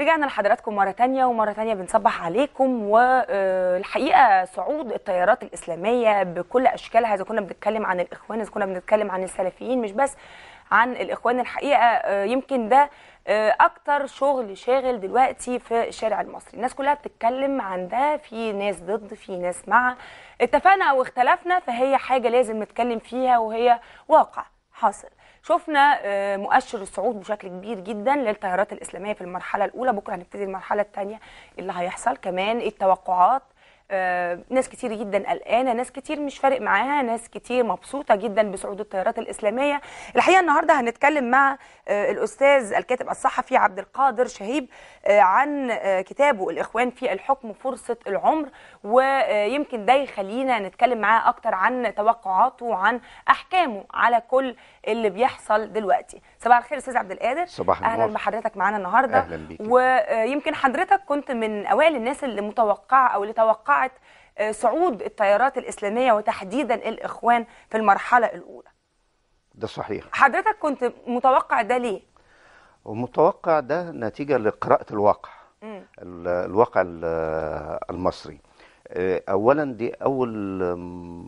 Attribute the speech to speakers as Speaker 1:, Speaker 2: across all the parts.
Speaker 1: رجعنا لحضراتكم مرة تانية ومرة تانية بنصبح عليكم والحقيقة صعود التيارات الإسلامية بكل أشكالها إذا كنا بنتكلم عن الإخوان إذا كنا بنتكلم عن السلفيين مش بس عن الإخوان الحقيقة آه، يمكن ده آه، أكتر شغل شاغل دلوقتي في الشارع المصري الناس كلها بتتكلم عن ده في ناس ضد في ناس مع اتفقنا أو اختلفنا فهي حاجة لازم نتكلم فيها وهي واقع حاصل شفنا آه، مؤشر الصعود بشكل كبير جدا للتيارات الاسلاميه في المرحله الاولى بكره هنبتدي المرحله الثانيه اللي هيحصل كمان التوقعات آه، ناس كتير جدا قلقانه ناس كتير مش فارق معاها ناس كتير مبسوطه جدا بصعود التيارات الاسلاميه الحقيقه النهارده هنتكلم مع آه، الاستاذ الكاتب الصحفي عبد القادر شهيب عن كتابه الاخوان في الحكم فرصه العمر ويمكن ده يخلينا نتكلم معاه اكتر عن توقعاته وعن احكامه على كل اللي بيحصل دلوقتي صباح الخير استاذ عبد القادر صباح النور اهلا بحضرتك معانا النهارده اهلا بيك ويمكن حضرتك كنت من اوائل الناس اللي متوقعه او اللي توقعت آه، صعود التيارات الاسلاميه وتحديدا الاخوان في المرحله الاولى ده صحيح حضرتك كنت متوقع ده ليه
Speaker 2: ومتوقع ده نتيجه لقراءه الواقع م. الواقع المصري آه، اولا دي اول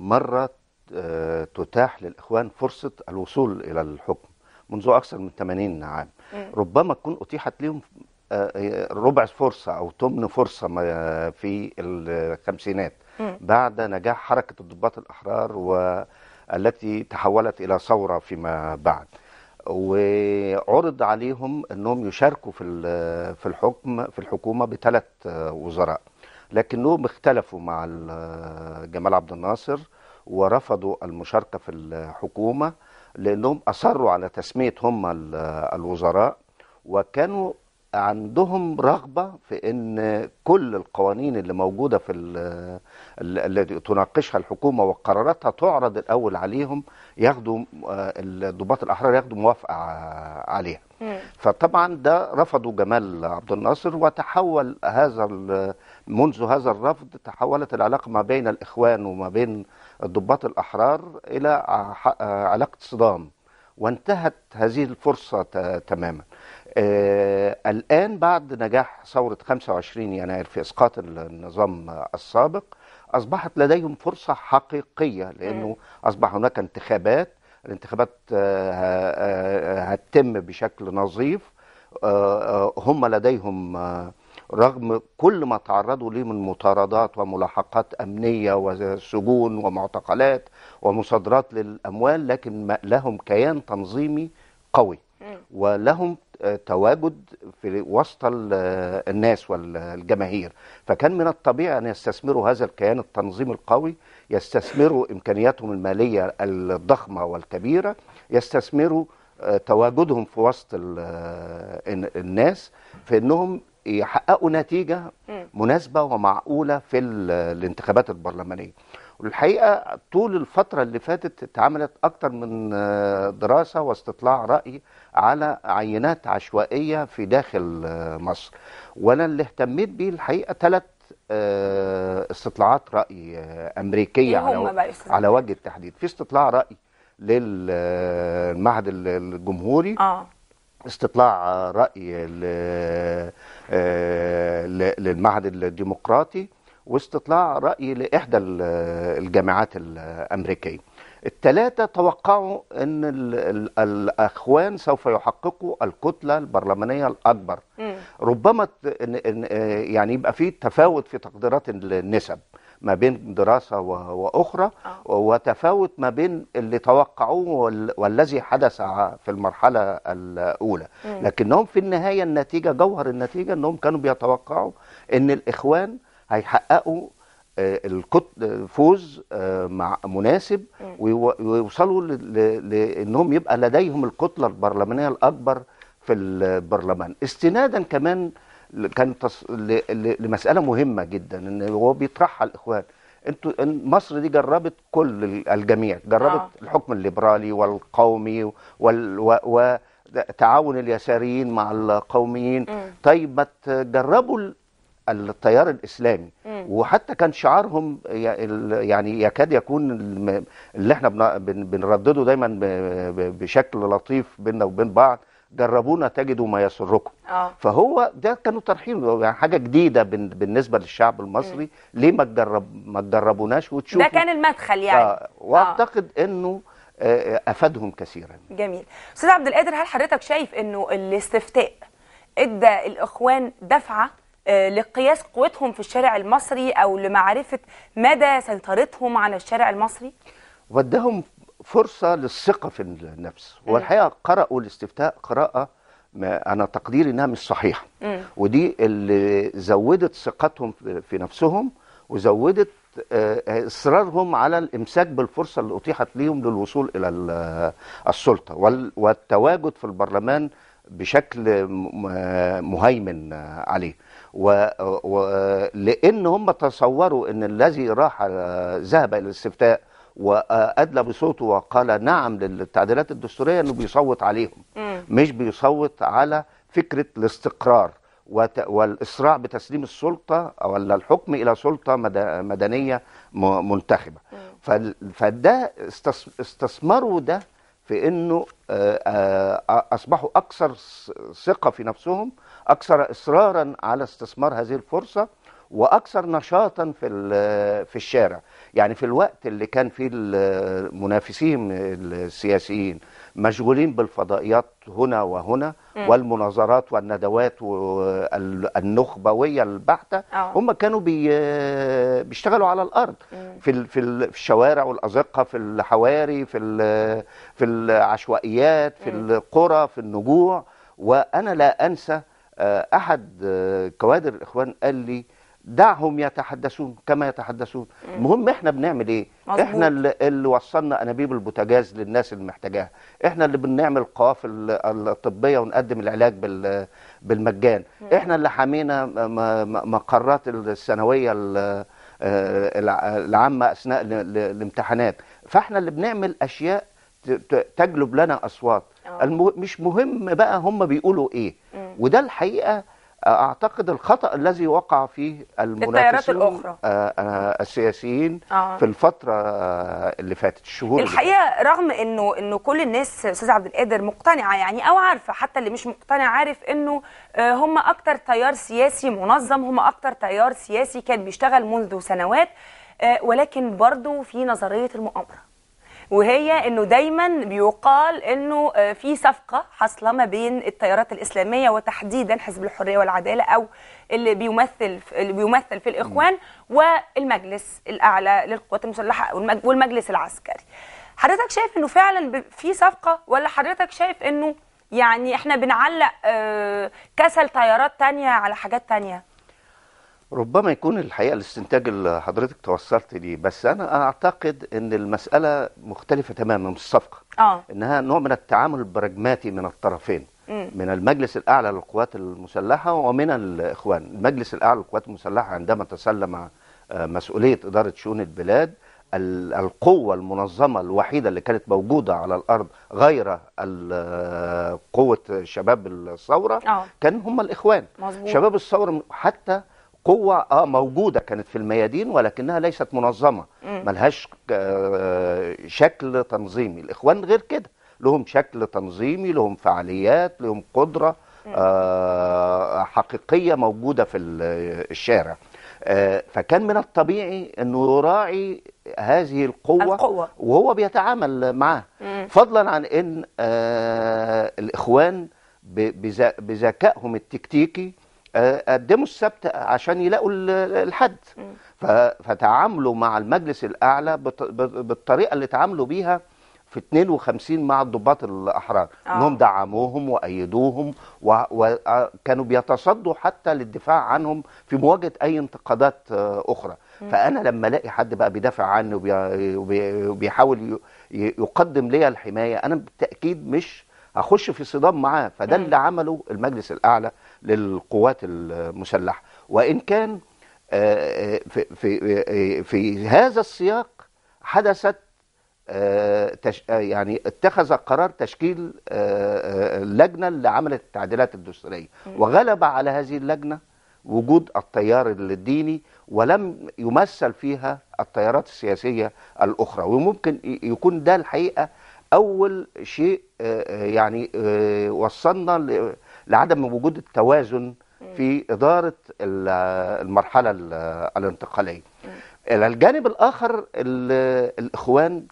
Speaker 2: مره آه، تتاح للإخوان فرصة الوصول إلى الحكم منذ أكثر من 80 عام ربما تكون أتيحت لهم آه، آه، ربع فرصة أو ثمن فرصة في الخمسينات بعد نجاح حركة الضباط الأحرار والتي تحولت إلى ثورة فيما بعد وعرض عليهم أنهم يشاركوا في في الحكم في الحكومة بثلاث وزراء لكنهم اختلفوا مع جمال عبد الناصر ورفضوا المشاركة في الحكومة لأنهم أصروا على تسمية هم الوزراء وكانوا عندهم رغبة في أن كل القوانين اللي موجودة في التي تناقشها الحكومة وقراراتها تعرض الأول عليهم ياخدوا آه، الضباط الأحرار ياخدوا موافقة عليها فطبعا ده رفضه جمال عبد الناصر وتحول هذا منذ هذا الرفض تحولت العلاقة ما بين الإخوان وما بين الضباط الأحرار إلى آه، علاقة صدام وانتهت هذه الفرصة تماما آه، الآن بعد نجاح ثورة 25 يناير في إسقاط النظام السابق أصبحت لديهم فرصة حقيقية لأنه أصبح هناك انتخابات الانتخابات آه، هتتم بشكل نظيف هم لديهم رغم كل ما تعرضوا ليه من مطاردات وملاحقات أمنية وسجون ومعتقلات ومصادرات للأموال لكن لهم كيان تنظيمي قوي ولهم تواجد في وسط الناس والجماهير فكان من الطبيعي أن يستثمروا هذا الكيان التنظيم القوي يستثمروا إمكانياتهم المالية الضخمة والكبيرة يستثمروا آه، تواجدهم في وسط آه، الناس في أنهم يحققوا نتيجه مناسبه ومعقوله في الانتخابات البرلمانيه والحقيقه طول الفتره اللي فاتت اتعملت اكتر من آه، دراسه واستطلاع راي على عينات عشوائيه في داخل آه، مصر وانا اللي اهتميت بيه الحقيقه ثلاث آه، استطلاعات راي امريكيه على على وجه التحديد في استطلاع راي للمعهد الجمهوري آه. استطلاع رأي آه، للمعهد الديمقراطي واستطلاع رأي لإحدى الجامعات الأمريكية الثلاثة توقعوا أن الأخوان سوف يحققوا الكتلة البرلمانية الأكبر م. ربما آه، يعني يبقى في تفاوت في تقديرات النسب ما بين دراسة وأخرى آه. وتفاوت ما بين اللي توقعوه والذي حدث في المرحلة الأولى لكنهم في النهاية النتيجة جوهر النتيجة أنهم كانوا بيتوقعوا أن الإخوان هيحققوا آه، الفوز آه، مع مناسب ويوصلوا لانهم يبقى لديهم الكتله البرلمانيه الاكبر في البرلمان استنادا كمان كان تص... ل... ل... لمساله مهمه جدا ان هو بيطرحها الاخوان انتوا مصر دي جربت كل الجميع جربت آه. الحكم الليبرالي والقومي وال... و... و... تعاون اليساريين مع القوميين م. طيب ما تجربوا التيار الاسلامي م. وحتى كان شعارهم يعني يكاد يكون اللي احنا بنردده دايما بشكل لطيف بيننا وبين بعض جربونا تجدوا ما يسركم آه. فهو ده كانوا ترحيب يعني حاجه جديده بالنسبه للشعب المصري م. ليه ما تجرب ما تجربوناش وتشوفوا ده كان
Speaker 1: المدخل يعني آه. آه.
Speaker 2: واعتقد آه. انه افادهم كثيرا
Speaker 1: جميل استاذ عبد القادر هل حضرتك شايف انه الاستفتاء ادى الاخوان دفعه آه، لقياس قوتهم في الشارع المصري او لمعرفه مدى سيطرتهم على الشارع المصري
Speaker 2: ودهم فرصة للثقة في النفس والحقيقة قرأوا الاستفتاء قراءة ما أنا تقديري إنها مش صحيحة ودي اللي زودت ثقتهم في نفسهم وزودت آه، اصرارهم على الامساك بالفرصه اللي اتيحت ليهم للوصول الى آه، السلطه والتواجد في البرلمان بشكل مهيمن آه، عليه ولان هم تصوروا ان الذي راح ذهب الى الاستفتاء وادلى بصوته وقال نعم للتعديلات الدستوريه انه بيصوت عليهم م. مش بيصوت على فكره الاستقرار والاسراع بتسليم السلطه او الحكم الى سلطه مدنيه منتخبه ف... فده استثمروا ده في انه آه، آه، اصبحوا اكثر ثقه في نفسهم اكثر اصرارا على استثمار هذه الفرصه واكثر نشاطا في في الشارع يعني في الوقت اللي كان فيه المنافسين السياسيين مشغولين بالفضائيات هنا وهنا م. والمناظرات والندوات النخبويه البحته آه. هم كانوا بي بيشتغلوا على الارض في في الشوارع والازقه في الحواري في في العشوائيات في القرى في النجوع وانا لا انسى آه، احد آه، كوادر الاخوان قال لي دعهم يتحدثون كما يتحدثون المهم احنا بنعمل ايه مزبوط. احنا اللي, اللي وصلنا انابيب البوتاجاز للناس اللي محتاجاها احنا اللي بنعمل قوافل الطبيه ونقدم العلاج بالمجان مم. احنا اللي حمينا مقرات الثانويه آه، العامه اثناء الامتحانات فاحنا اللي بنعمل اشياء تجلب لنا اصوات آه. مش مهم بقى هم بيقولوا ايه مم. وده الحقيقه اعتقد الخطا الذي وقع فيه المنافسين آه، آه، السياسيين آه. في الفتره اللي فاتت الشهور الحقيقه
Speaker 1: اللي رغم انه انه كل الناس استاذ عبد القادر مقتنعه يعني او عارفه حتى اللي مش مقتنع عارف انه آه، هم اكتر تيار سياسي منظم هم اكتر تيار سياسي كان بيشتغل منذ سنوات ولكن برضه في نظريه المؤامره وهي انه دايما بيقال انه آه، في صفقه حاصله ما بين التيارات الاسلاميه وتحديدا حزب الحريه والعداله او اللي بيمثل اللي بيمثل في الاخوان والمجلس الاعلى للقوات المسلحه والمجلس العسكري حضرتك شايف انه فعلا في صفقه ولا حضرتك شايف انه يعني احنا بنعلق آه، كسل تيارات تانية على حاجات تانية
Speaker 2: ربما يكون الحقيقه الاستنتاج اللي حضرتك توصلت ليه بس انا اعتقد ان المساله مختلفه تماما من الصفقه آه. انها نوع من التعامل البراجماتي من الطرفين م. من المجلس الاعلى للقوات المسلحه ومن الاخوان المجلس الاعلى للقوات المسلحه عندما تسلم آه، مسؤوليه اداره شؤون البلاد القوة المنظمة الوحيدة اللي كانت موجودة على الأرض غير آه، قوة شباب الثورة آه. كان هم الإخوان مزبوط. شباب الثورة حتى قوة اه موجودة كانت في الميادين ولكنها ليست منظمة ملهاش آه، شكل تنظيمي الإخوان غير كده لهم شكل تنظيمي لهم فعاليات لهم قدرة آه حقيقية موجودة في آه، الشارع آه فكان من الطبيعي أنه يراعي هذه القوة, القوة. وهو بيتعامل معها فضلا عن أن آه الإخوان بذكائهم التكتيكي آه، قدموا السبت عشان يلاقوا الحد فتعاملوا مع المجلس الاعلى بالطريقه اللي تعاملوا بيها في 52 مع الضباط الاحرار آه. انهم دعموهم وايدوهم وكانوا آه، بيتصدوا حتى للدفاع عنهم في مواجهه اي انتقادات آه، اخرى م. فانا لما الاقي حد بقى بيدافع عني وبيحاول يقدم ليا الحمايه انا بالتاكيد مش اخش في صدام معاه فده اللي عمله المجلس الاعلى للقوات المسلحه وان كان آه، آه، في في آه، في هذا السياق حدثت يعني اتخذ قرار تشكيل اللجنه اللي عملت التعديلات الدستوريه وغلب على هذه اللجنه وجود التيار الديني ولم يمثل فيها التيارات السياسيه الاخرى وممكن يكون ده الحقيقه اول شيء آه، آه، يعني آه، وصلنا لعدم وجود التوازن في اداره المرحله الانتقاليه الجانب الاخر الاخوان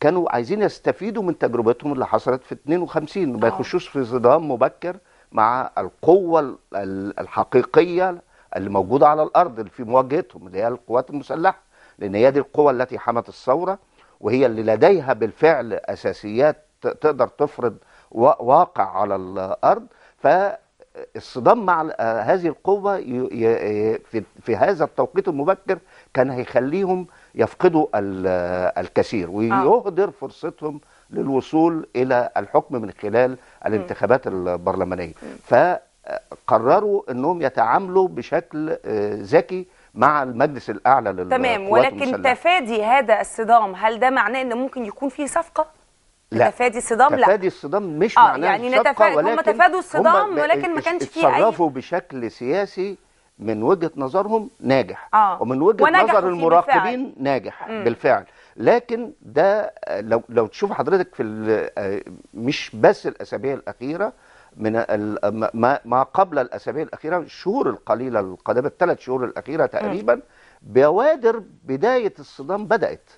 Speaker 2: كانوا عايزين يستفيدوا من تجربتهم اللي حصلت في 52 ما يخشوش في صدام مبكر مع القوه الحقيقيه اللي موجوده على الارض في مواجهتهم اللي هي القوات المسلحه لان هي دي القوه التي حمت الثوره وهي اللي لديها بالفعل اساسيات تقدر تفرض واقع على الارض فالصدام مع آه، هذه القوه آه، في هذا التوقيت المبكر كان هيخليهم يفقدوا آه، الكثير ويهدر فرصتهم للوصول الى الحكم من خلال الانتخابات البرلمانيه فقرروا انهم يتعاملوا بشكل ذكي مع المجلس الاعلى للقوات تمام ولكن المسلحة.
Speaker 1: تفادي هذا الصدام هل ده معناه ان ممكن يكون في صفقه
Speaker 2: لا تفادي الصدام لا تفادي الصدام مش آه معناه يعني نتفا... ولكن هم تفادوا الصدام ولكن ما كانش في اي اتصرفوا بشكل سياسي من وجهه نظرهم ناجح آه. ومن وجهه نظر المراقبين بالفعل. ناجح م. بالفعل لكن ده لو لو تشوف حضرتك في آه، مش بس الاسابيع الاخيره من ما قبل الاسابيع الاخيره الشهور القليله القادمه الثلاث شهور الاخيره تقريبا بوادر بدايه الصدام بدات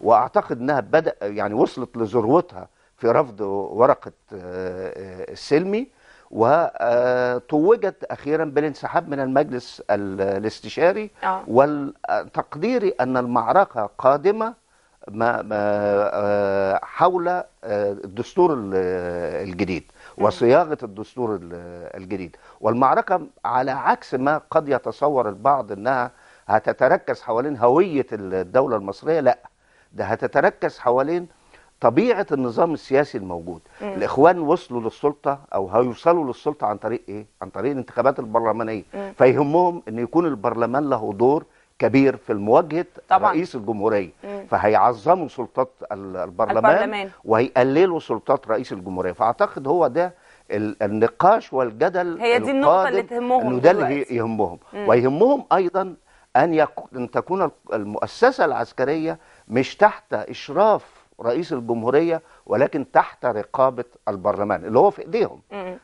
Speaker 2: واعتقد انها بدا يعني وصلت لذروتها في رفض ورقه السلمي آه، آه، وتوجت آه، اخيرا بالانسحاب من المجلس الاستشاري وتقديري ان المعركه قادمه ما حول الدستور الجديد وصياغه الدستور الجديد والمعركه على عكس ما قد يتصور البعض انها هتتركز حوالين هويه الدوله المصريه لا ده هتتركز حوالين طبيعه النظام السياسي الموجود مم. الاخوان وصلوا للسلطه او هيوصلوا للسلطه عن طريق ايه عن طريق الانتخابات البرلمانيه مم. فيهمهم ان يكون البرلمان له دور كبير في مواجهه طبعًا. رئيس الجمهوريه مم. فهيعظموا سلطات البرلمان, البرلمان وهيقللوا سلطات رئيس الجمهوريه فاعتقد هو ده النقاش والجدل هي دي النقطه اللي تهمهم انه ده اللي يهمهم مم. ويهمهم ايضا ان يكون ان تكون المؤسسه العسكريه مش تحت اشراف رئيس الجمهورية ولكن تحت رقابة البرلمان اللي هو في إيديهم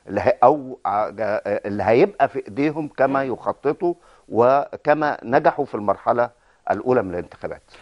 Speaker 2: اللي أو اللي هيبقى في إيديهم كما يخططوا وكما نجحوا في المرحله الاولى من الانتخابات